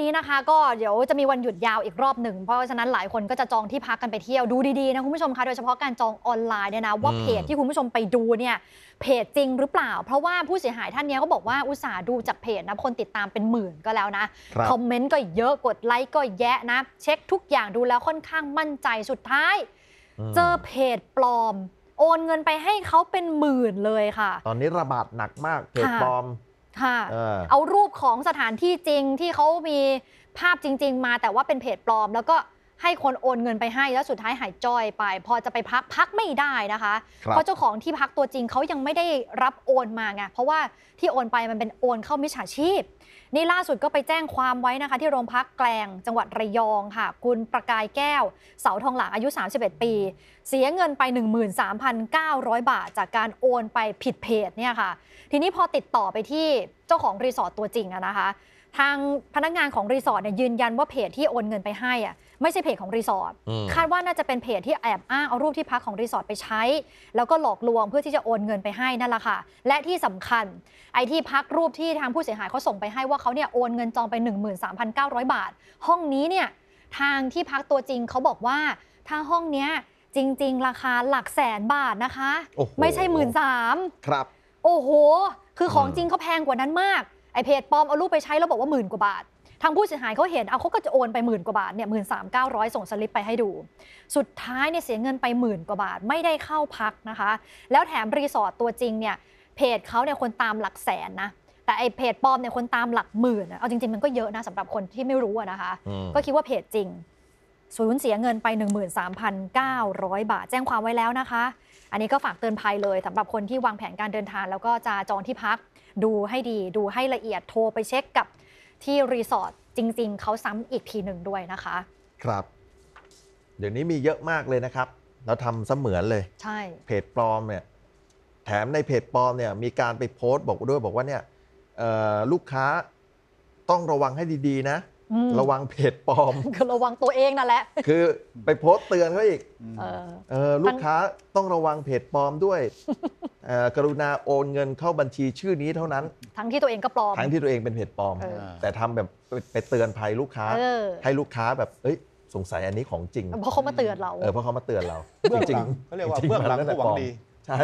นี้นะคะ ก็เดี๋ยวจะมีวันหยุดยาวอีกรอบหนึ่งเพราะฉะนั้นหลายคนก็จะจองที่พักกันไปเที่ยวดูดีๆนะคุณผู้ชมคะโดยเฉพาะการจองออนไลน์เนี่ยนะ ว่าเพจที่คุณผู้ชมไปดูเนี่ยเพจจริงหรือเปล่า เพราะว่าผู้เสียหายท่านนี้ก็บอกว่าอุตส่าห์ดูจากเพจนะคนติดตามเป็นหมื่นก็แล้วนะ คอมเมนต์ก็เยอะกดไลค์ก็แยะนะเช็คทุกอย่างดูแล้วค่อนข้างมั่นใจสุดท้าย เจอเพจปลอม โอนเงินไปให้เขาเป็นหมื่นเลยค่ะ ตอนนี้ระบาดหนักมากเพจปลอมค่ะเอารูปของสถานที่จริงที่เขามีภาพจริง ๆมาแต่ว่าเป็นเพจปลอมแล้วก็ให้คนโอนเงินไปให้แล้วสุดท้ายหายจ้อยไป พอจะไปพักพักไม่ได้นะคะเพราะเจ้าของที่พักตัวจริงเขายังไม่ได้รับโอนมาไงเพราะว่าที่โอนไปมันเป็นโอนเข้ามิจฉาชีพนี่ล่าสุดก็ไปแจ้งความไว้นะคะ ที่โรงพักแกลงจังหวัดระยองค่ะ คุณประกายแก้ว เสาทองหลางอายุ 31 ปี เสียเงินไป 13,900 บาทจากการโอนไปผิดเพจเนี่ยค่ะ ทีนี้พอติดต่อไปที่เจ้าของรีสอร์ทตัวจริงอะนะคะทางพนักงานของรีสอร์ทเนี่ยยืนยันว่าเพจที่โอนเงินไปให้อ่ะ ไม่ใช่เพจของรีสอร์ทคาดว่าน่าจะเป็นเพจที่แอบอ้างเอารูปที่พักของรีสอร์ทไปใช้แล้วก็หลอกลวงเพื่อที่จะโอนเงินไปให้นั่นแหละค่ะและที่สำคัญไอ้ที่พักรูปที่ทางผู้เสียหายเขาส่งไปให้ว่าเขาเนี่ยโอนเงินจองไป 13,900 บาท ห้องนี้เนี่ยทางที่พักตัวจริงเขาบอกว่า ถ้าห้องเนี้ยจริงๆราคาหลักแสนบาทนะคะ ไม่ใช่หมื่นสามครับ โอ้โห คือของจริงเขาแพงกว่านั้นมากไอเพจปลอมเอารูปไปใช้แล้วบอกว่าหมื่นกว่าบาท ทางผู้เสียหายเขาเห็นเอาเขาก็จะโอนไปหมื่นกว่าบาทเนี่ยหมื่นสามเก้าร้อยส่งสลิปไปให้ดู สุดท้ายเนี่ยเสียเงินไปหมื่นกว่าบาทไม่ได้เข้าพักนะคะ แล้วแถมรีสอร์ทตัวจริงเนี่ยเพจเขาเนี่ยคนตามหลักแสนนะ แต่ไอเพจปลอมเนี่ยคนตามหลักหมื่นเอาจริงๆมันก็เยอะนะสำหรับคนที่ไม่รู้นะคะ ก็คิดว่าเพจจริงสูญเสียเงินไป 13,900 บาทแจ้งความไว้แล้วนะคะ อันนี้ก็ฝากเตือนภัยเลยสำหรับคนที่วางแผนการเดินทาง แล้วก็จะจองที่พักดูให้ดีดูให้ละเอียดโทรไปเช็คกับที่รีสอร์ทจริง ๆ เขาซ้ำอีกทีหนึ่งด้วยนะคะ ครับเดี๋ยวนี้มีเยอะมากเลยนะครับ เราทำเสมือนเลย ใช่ เพจปลอมเนี่ย แถมในเพจปลอมเนี่ยมีการไปโพสต์บอกด้วยบอกว่าเนี่ยลูกค้าต้องระวังให้ดี ๆนะระวังเพจปลอมก็ระวังตัวเองนั่นแหละ คือไปโพสต์เตือนเขาอีก ลูกค้าต้องระวังเพจปลอมด้วย กรุณาโอนเงินเข้าบัญชีชื่อนี้เท่านั้น ทั้งที่ตัวเองก็ปลอม ทั้งที่ตัวเองเป็นเพจปลอม แต่ทำแบบไปเตือนภัยลูกค้า ให้ลูกค้าแบบ เอ้ย สงสัยอันนี้ของจริงเพราะเขามาเตือนเราเออเพราะเขามาเตือนเราจริงเขาเรียกว่าเบื้องหลังผูหวังดีใช่